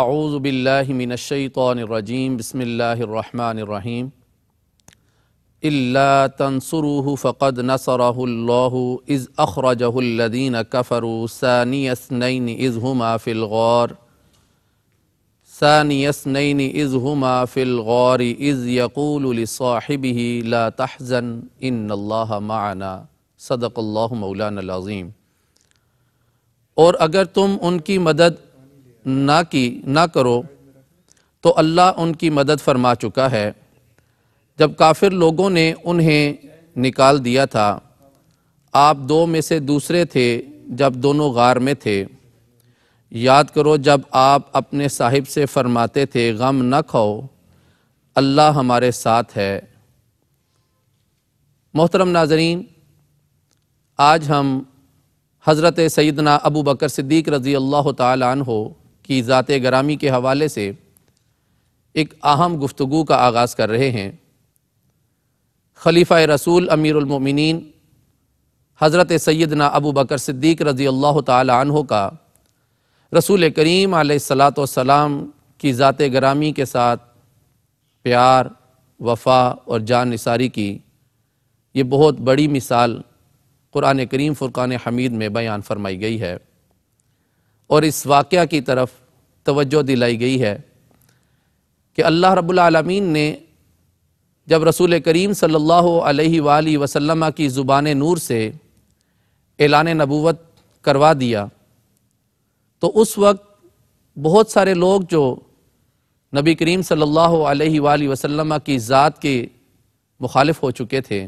आऊज़बिल्लिमिनशैतरजीम बसमीम अल्ला तनसरू फ़क़द नसरल्लु इज़ अखरजहल्लिन कफ़रू सानियसनैन इज़ हुमा फ़िलगौर सानियसनैन इज़ हुमा फ़िलगौर इज़ यकूलसाहिबी ला तहज़न इन माना सदक़ल्ला मौलानज़ीम और अगर तुम उनकी मदद ना की ना करो तो अल्लाह उनकी मदद फरमा चुका है जब काफिर लोगों ने उन्हें निकाल दिया था आप दो में से दूसरे थे जब दोनों गार में थे याद करो जब आप अपने साहिब से फरमाते थे गम न खाओ अल्लाह हमारे साथ है मोहतरम नाजरीन आज हम हज़रत सैदना अबू बकर सिद्दीक रज़ी अल्लाह तन हो की ज़ात गरामी के हवाले से एक अहम गुफ्तु का आगाज़ कर रहे हैं खलीफा रसूल अमीरमिन हज़रत सैदना अबू बकर सिद्दीक रज़ी अल्लाह तहों का रसूल करीम सलाम की ज़ात गरामी के साथ प्यार वफा और जान निसारी की ये बहुत बड़ी मिसाल क़ुरान करीम फ़ुरक़ान हमीद में बयान फरमाई गई है और इस वाक़ की तरफ तवज्जो दिलाई गई है कि अल्लाह रबालमीन ने जब रसूल करीम सल्ला वसलम की ज़ुबान नूर से एलान नबूवत करवा दिया तो उस वक्त बहुत सारे लोग जो नबी करीम सल्ला अलैहि की ज़ात के मुखालिफ हो चुके थे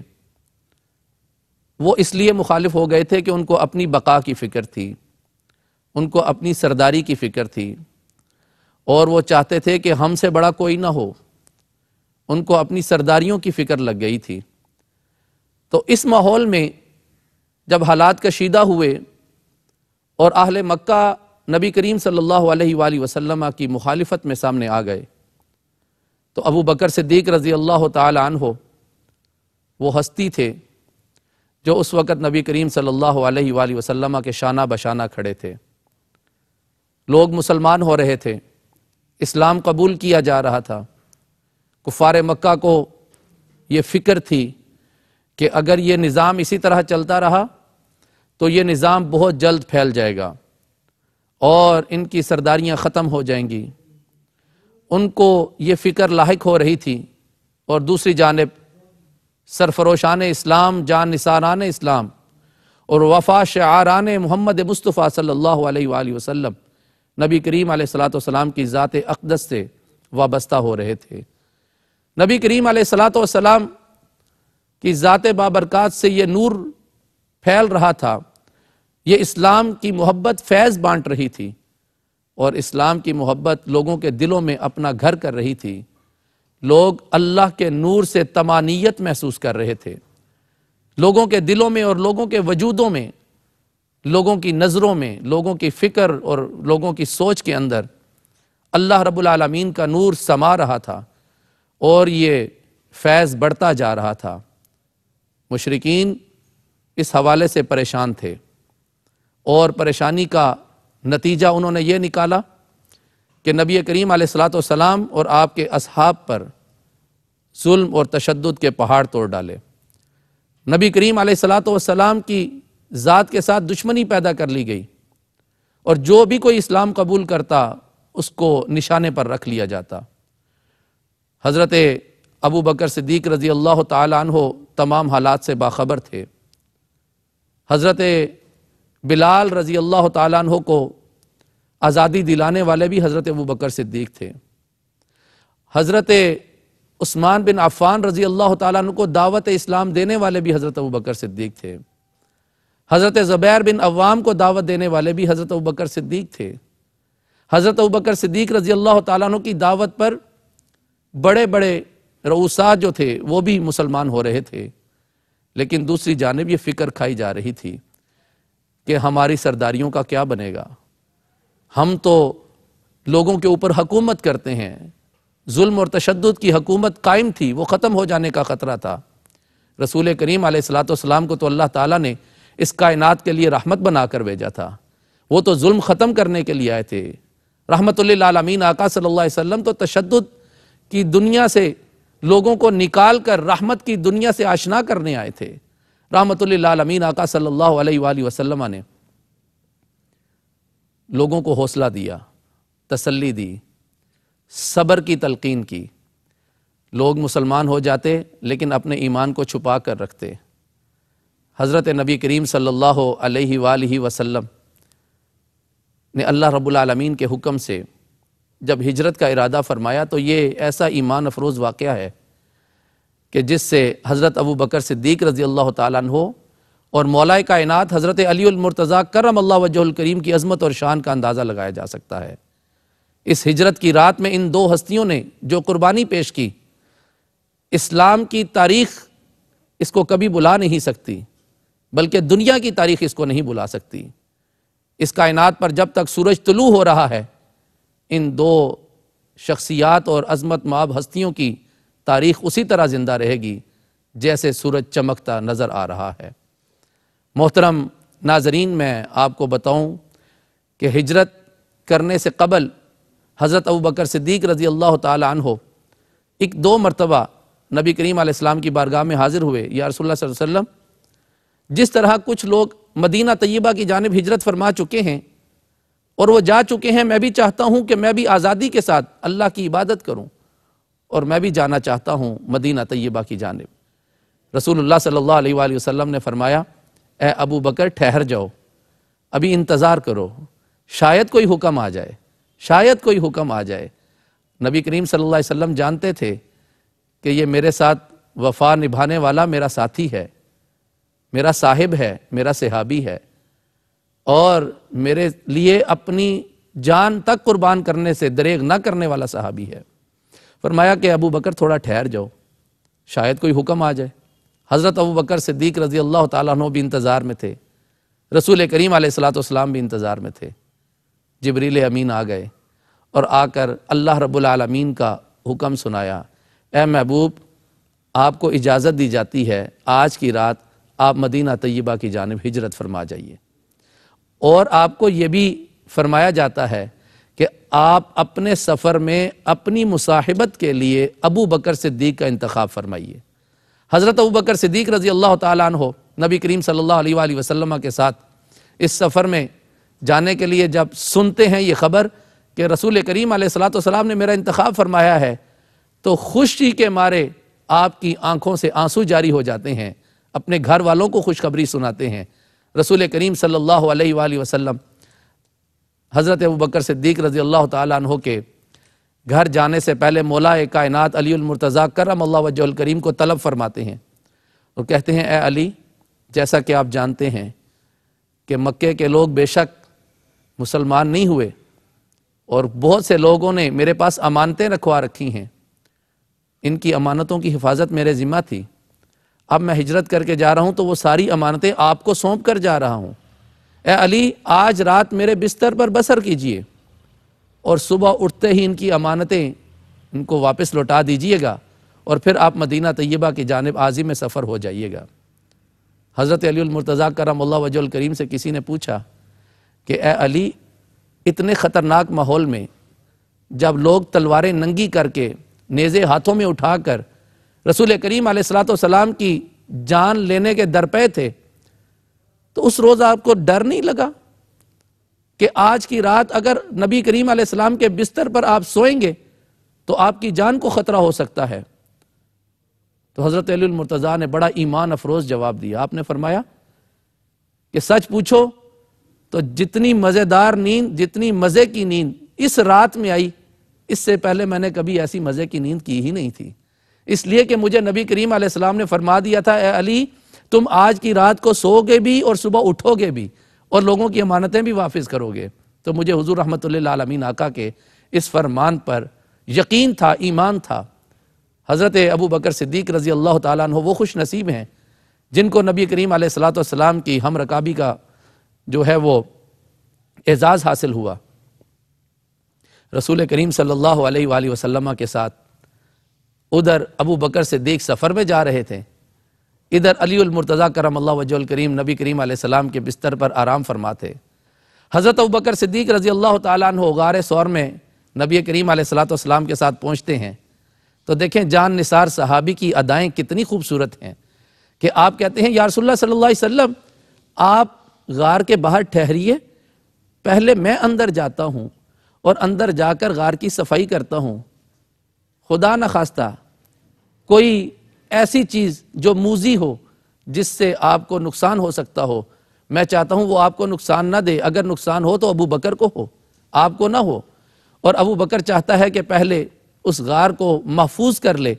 वो इसलिए मुखालिफ हो गए थे कि उनको अपनी बका की फ़िक्र थी उनको अपनी सरदारी की फ़िक्र थी और वो चाहते थे कि हमसे बड़ा कोई ना हो उनको अपनी सरदारियों की फ़िक्र लग गई थी तो इस माहौल में जब हालात कशीदा हुए और अहल मक्का नबी करीम सल्लल्लाहु अलैहि वसल्लम की मुखालफत में सामने आ गए तो अबू बकर सिद्दीक रज़ी अल्लाह हो वो हस्ती थे जो उस वक़्त नबी करीम सल्लल्लाहु अलैहि वसल्लम के शाना बशाना खड़े थे लोग मुसलमान हो रहे थे इस्लाम कबूल किया जा रहा था कुफार मक्का को ये फ़िक्र थी कि अगर ये निज़ाम इसी तरह चलता रहा तो ये निज़ाम बहुत जल्द फैल जाएगा और इनकी सरदारियाँ ख़त्म हो जाएंगी उनको ये फ़िक्र लाक हो रही थी और दूसरी जानब सरफरोशान इस्लाम जान निसारान इस्लाम और वफा शारान मोहम्मद मुस्तफ़ा सल्ला वसम नबी करीम सलाम की ज़ात अकदस से वाबस्ता हो रहे थे नबी करीम सलाम की ज़ात बाबरकत से ये नूर फैल रहा था ये इस्लाम की मोहब्बत फैज़ बांट रही थी और इस्लाम की मोहब्बत लोगों के दिलों में अपना घर कर रही थी लोग अल्लाह के नूर से तमानियत महसूस कर रहे थे लोगों के दिलों में और लोगों के वजूदों में लोगों की नज़रों में लोगों की फ़िक्र और लोगों की सोच के अंदर अल्लाह रबालमीन का नूर समा रहा था और ये फैज़ बढ़ता जा रहा था मशरकिन इस हवाले से परेशान थे और परेशानी का नतीजा उन्होंने ये निकाला कि नबी करीम सलाम और आपके असहाब पर जुल्म और तशद के पहाड़ तोड़ डाले नबी करीम सलाम की ज़ात के साथ दुश्मनी पैदा कर ली गई और जो भी कोई इस्लाम कबूल करता उसको निशाने पर रख लिया जाता हज़रत अबू बकर सिद्दीक रज़ी अल्लाह तह तमाम हालात से बाखबर थे हज़रत बिलाल रज़ी अल्लाह तह को आज़ादी दिलाने वाले भी हज़रत अबू बकर सिद्दीक थे हज़रत उस्मान बिन अफ़ान रज़ी अल्लाह तु को दावत इस्लाम देने वाले भी हज़रत अबू बकर सिद्दीक थे हज़रत ज़ुबैर बिन अवाम को दावत देने वाले भी हज़रत अबकर सिद्दीक थे हज़रत अबकर सिद्दीक रज़ी अल्लाह तु की दावत पर बड़े बड़े रऊसा जो थे वो भी मुसलमान हो रहे थे लेकिन दूसरी जानब ये फ़िक्र खाई जा रही थी कि हमारी सरदारियों का क्या बनेगा हम तो लोगों के ऊपर हकूमत करते हैं जुल्म और तशद की हकूमत कायम थी वो ख़त्म हो जाने का ख़तरा था रसूल करीम सलाम को तो अल्लाह ताला ने इस कायनात के लिए रहमत बना कर भेजा था वो तो जुल्म ख़त्म करने के लिए आए थे रहमत लालमीन आका सल्लल्लाहु अलैहि वसल्लम तो तशद की दुनिया से लोगों को निकाल कर रहमत की दुनिया से आशना करने आए थे लालमीन आका सल्लल्लाहु अलैहि वसल्लम ने लोगों को हौसला दिया तसली दी सब्र की तलकिन की लोग मुसलमान हो जाते लेकिन अपने ईमान को छुपा कर रखते हज़रत नबी करीम सल्ला वसम ने अल्लाह रब्बुल के हुक्म से जब हिजरत का इरादा फरमाया तो ये ऐसा ईमान अफरोज़ वाक़ है कि जिससे हज़रत अबू बकर सिद्दीक रज़ी अल्लाह तु और मौलाए कायनत हज़रत अलीमरतज़ा करम अल्लाह करीम की अजमत और शान का अंदाज़ा लगाया जा सकता है इस हिजरत की रात में इन दो हस्तियों ने जो कुर्बानी पेश की इस्लाम की तारीख इसको कभी बुला नहीं सकती बल्कि दुनिया की तारीख इसको नहीं बुला सकती इस कायनात पर जब तक सूरज तुलू हो रहा है इन दो शख्सियात और अजमत माब हस्तियों की तारीख उसी तरह ज़िंदा रहेगी जैसे सूरज चमकता नज़र आ रहा है मोहतरम नाजरीन मैं आपको बताऊं कि हिजरत करने से कबल हज़रत अबू बकर सिद्दीक रज़ी अल्लाह हो एक दो मरतबा नबी करीम आसमाम की बारगाह में हाज़िर हुए या रसोल्ला जिस तरह कुछ लोग मदीना तय्यबा की जानब हिजरत फरमा चुके हैं और वो जा चुके हैं मैं भी चाहता हूँ कि मैं भी आज़ादी के साथ अल्लाह की इबादत करूँ और मैं भी जाना चाहता हूँ मदीना तय्यबा की जानब रसूल सल्ला अलैहि ने फरमाया ए अबू बकर ठहर जाओ अभी इंतज़ार करो शायद कोई हुक्म आ जाए शायद कोई हुक्म आ जाए नबी करीम सल्लल्लाहु अलैहि वसल्लम जानते थे कि ये मेरे साथ वफा निभाने वाला मेरा साथी है मेरा साहिब है मेरा सिहाबी है और मेरे लिए अपनी जान तक कुर्बान करने से दरेग ना करने वाला साहबी है फरमाया कि अबू बकर थोड़ा ठहर जाओ शायद कोई हुक्म आ जाए हज़रत अबू बकर सिद्दीक रजी अल्लाह तु भी इंतज़ार में थे रसूल करीम सलाम भी इंतज़ार में थे जबरील अमीन आ गए और आकर अल्लाह रबालमीन का हुक्म सुनाया ए महबूब आपको इजाज़त दी जाती है आज की रात आप मदीना तय्यबा की जानब हिजरत फरमा जाइए और आपको ये भी फरमाया जाता है कि आप अपने सफ़र में अपनी मुसाहिबत के लिए अबू बकर सिद्दीक का इंतखब फरमाइए हज़रत अबू बकर सिद्दीक रज़ी अल्लाह तन हो नबी करीम सल्लल्लाहु अलैहि वसल्लम के साथ इस सफ़र में जाने के लिए जब सुनते हैं ये खबर कि रसूल करीम सलाम ने मेरा इंतखब फरमाया है तो खुशी के मारे आपकी आंखों से आंसू जारी हो जाते हैं अपने घर वालों को खुशखबरी सुनाते हैं रसूल करीम सल्लल्लाहु अलैहि वसल्लम हज़रत अबू बकर सिद्दीक रज़ी अल्लाह तहों के घर जाने से पहले मौलाए कायनात अलीमरतज़ा करम अल्लाह वजल करीम को तलब फरमाते हैं और कहते हैं ए अली जैसा कि आप जानते हैं कि मक्के के लोग बेशक मुसलमान नहीं हुए और बहुत से लोगों ने मेरे पास अमानतें रखवा रखी हैं इनकी अमानतों की हिफाजत मेरे ज़िम्मा थी अब मैं हिजरत करके जा रहा हूँ तो वो सारी अमानतें आपको सौंप कर जा रहा हूँ ए अली आज रात मेरे बिस्तर पर बसर कीजिए और सुबह उठते ही इनकी अमानतें इनको वापस लौटा दीजिएगा और फिर आप मदीना तय्यबा की जानब आज़ी में सफ़र हो जाइएगा हज़रत अलीमरतज़ा करम वजुल करीम से किसी ने पूछा कि ए अली इतने ख़तरनाक माहौल में जब लोग तलवारें नंगी करके नेज़े हाथों में उठाकर रसूल करीम सलाम की जान लेने के दर पे थे तो उस रोज़ आपको डर नहीं लगा कि आज की रात अगर नबी करीम सलाम के बिस्तर पर आप सोएंगे तो आपकी जान को ख़तरा हो सकता है तो हज़रत अलमरतज़ा ने बड़ा ईमान अफरोज़ जवाब दिया आपने फरमाया कि सच पूछो तो जितनी मज़ेदार नींद जितनी मज़े की नींद इस रात में आई इससे पहले मैंने कभी ऐसी मज़े की नींद की ही नहीं थी इसलिए कि मुझे नबी करीम आसमाम ने फरमा दिया था अली तुम आज की रात को सोओगे भी और सुबह उठोगे भी और लोगों की अमानतें भी वापस करोगे तो मुझे हजूर रहमत आलमीन आका के इस फरमान पर यकीन था ईमान था हज़रत अबू बकर सिद्दीक रज़ी अल्लाह तु वो खुश नसीब हैं जिनको नबी करीम सलाम की हम रकाबी का जो है वो एज़ाज़ हासिल हुआ रसूल करीम सल्ला अलैहि के साथ उधर अबू बकर देख सफ़र में जा रहे थे इधर अलीमरतज़ा करम अल्लाह वजुल करीम नबी करीम सलाम के बिस्तर पर आराम फरमाते हज़रत अबू बकर सिद्दीक रज़ी अल्लाह तगार सौर में नबी करीम सलाम के साथ पहुँचते हैं तो देखें जान निसार सहाबी की अदाएँ कितनी खूबसूरत हैं कि आप कहते हैं यारसोल्ला सल्ला वम आप गार के बाहर ठहरिए पहले मैं अंदर जाता हूँ और अंदर जाकर गार की सफाई करता हूँ खुदा न खास्ता कोई ऐसी चीज़ जो मूजी हो जिससे आपको नुकसान हो सकता हो मैं चाहता हूँ वो आपको नुकसान ना दे अगर नुकसान हो तो अबू बकर को हो आपको ना हो और अबू बकर चाहता है कि पहले उस गार को महफूज कर ले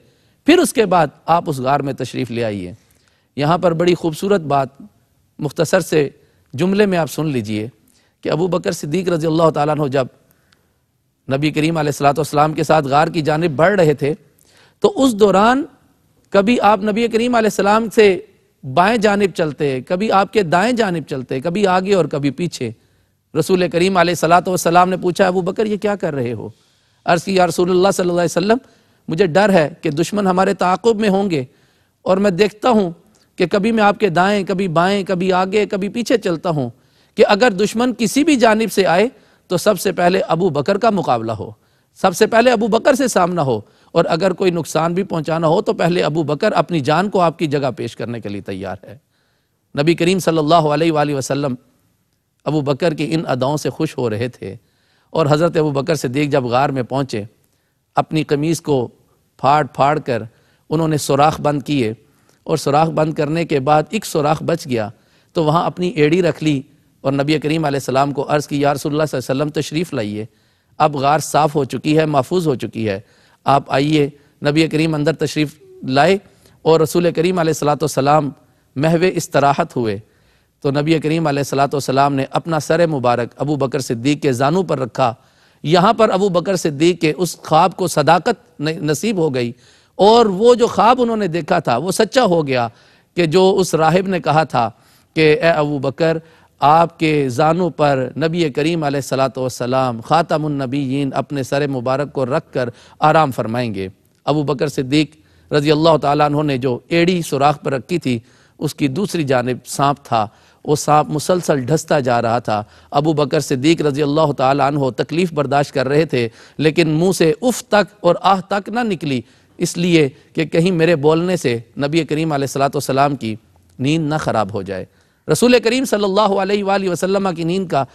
फिर उसके बाद आप उस गार में तशरीफ़ ले आइए यहाँ पर बड़ी खूबसूरत बात मुख्तसर से जुमले में आप सुन लीजिए कि अबू बकर सिद्दीक रज़ी अल्लाह तब नबी करीम सलाम के साथ गार की जानब बढ़ रहे थे तो उस दौरान कभी आप नबी करीम आसमाम से बाएं जानब चलते कभी आपके दाएं जानब चलते कभी आगे और कभी पीछे रसूल करीम सलाम ने पूछा अबू बकर ये क्या कर रहे हो अर्ज़ की या रसूलुल्लाह सल्लल्लाहु मुझे डर है कि दुश्मन हमारे ताकुब में होंगे और मैं देखता हूँ कि कभी मैं आपके दाएं कभी बाएं कभी आगे कभी पीछे चलता हूँ कि अगर दुश्मन किसी भी जानब से आए तो सबसे पहले अबू बकर का मुकाबला हो सबसे पहले अबू बकर से सामना हो और अगर कोई नुकसान भी पहुंचाना हो तो पहले अबू बकर अपनी जान को आपकी जगह पेश करने के लिए तैयार है नबी करीम सल्लल्लाहु अलैहि वसल्लम अबू बकर की इन अदाओं से खुश हो रहे थे और हज़रत अबू बकर से देख जब गार में पहुँचे अपनी कमीज़ को फाड़ फाड़ कर उन्होंने सुराख बंद किए और सुराख बंद करने के बाद एक सुराख बच गया तो वहाँ अपनी एड़ी रख ली और नबी करीम सलाम को अर्ज़ की यारसोल्ला वसम तशरीफ़ लाइए अब गार साफ़ हो चुकी है महफूज हो चुकी है आप आइए नबी करीम अंदर तशरीफ़ लाए और रसूल करीम सलाम महव इसराहत हुए तो नबी करीम सलाम ने अपना सर मुबारक अबू बकर सिद्दीक के जानू पर रखा यहाँ पर अबू बकर सिद्दीक के उस ख्वाब को सदाकत नसीब हो गई और वो जो ख्वाब उन्होंने देखा था वो सच्चा हो गया कि जो उस राहिब ने कहा था कि ए अबू बकर आपके जानों पर नबी करीम सलाम ख़ातमनबीन अपने सर मुबारक को रख कर आराम फरमाएंगे अबू बकर सिद्दीक रजी अल्लाह तु ने जो एड़ी सुराख पर रखी थी उसकी दूसरी जानब सांप था वो सांप मुसलसल ढसता जा रहा था अबू बकर सिद्दीक रजी अल्लाह तु तकलीफ़ बर्दाश्त कर रहे थे लेकिन मुँह से उफ़ तक और आह तक ना निकली इसलिए कि कहीं मेरे बोलने से नबी करीम सलाम की नींद ना ख़राब हो जाए रसूल करीम सल्लल्लाहु अलैहि वसल्लम की नींद का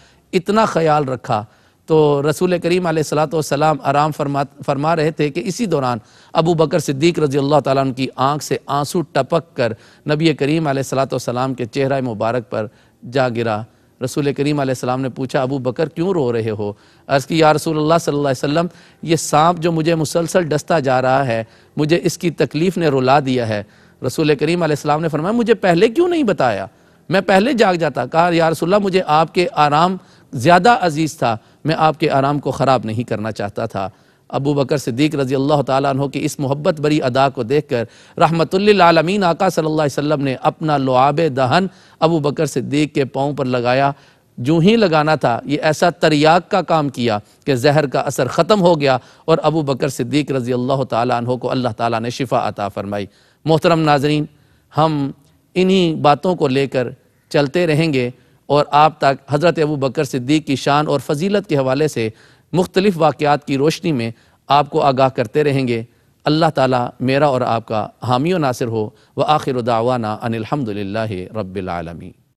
इतना ख्याल रखा तो रसूल करीम सलाम आराम फरमा फरमा रहे थे कि इसी दौरान अबू बकर सिद्दीक रजी अल्लाह ताला की आंख से आंसू टपक कर नबी करीम सलाम के चेहरा मुबारक पर जा गिरा रसूल करीम सलाम ने पूछा अबू बकर क्यों रो रहे हो अर्ज़ की या रसूल अल्लाह सल्लल्लाहु अलैहि वसल्लम ये सांप जो मुझे मुसलसल डसता जा रहा है मुझे इसकी तकलीफ़ ने रुला दिया है रसूल करीम सलाम ने फरमाया मुझे पहले क्यों नहीं बताया मैं पहले जाग जाता कहा या मुझे आपके आराम ज़्यादा अजीज़ था मैं आपके आराम को ख़राब नहीं करना चाहता था अबू बकर सिद्दीक रजी अल्लाह तु की इस मोहब्बत बड़ी अदा को देख कर रहमतमीन आका सल्ला वसम ने अपना लुआब दहन अबू बकर सिद्दीक के पाँव पर लगाया जूँ ही लगाना था ये ऐसा तरियाक का काम किया कि जहर का असर ख़त्म हो गया और अबू बकर सिद्दीक रजी अल्लाह तु को अल्लाह ताली ने शिफा अता फ़रमाई मोहतरम नाजरीन हम इन्हीं बातों को लेकर चलते रहेंगे और आप तक हज़रत अबू बकर सिद्दीक की शान और फजीलत के हवाले से मुख्तलिफ़ वाक़ात की रोशनी में आपको आगाह करते रहेंगे अल्लाह ताला मेरा और आपका हामी नासिर हो व आखिर दावाना अनिलहमदिल्ला रबालमी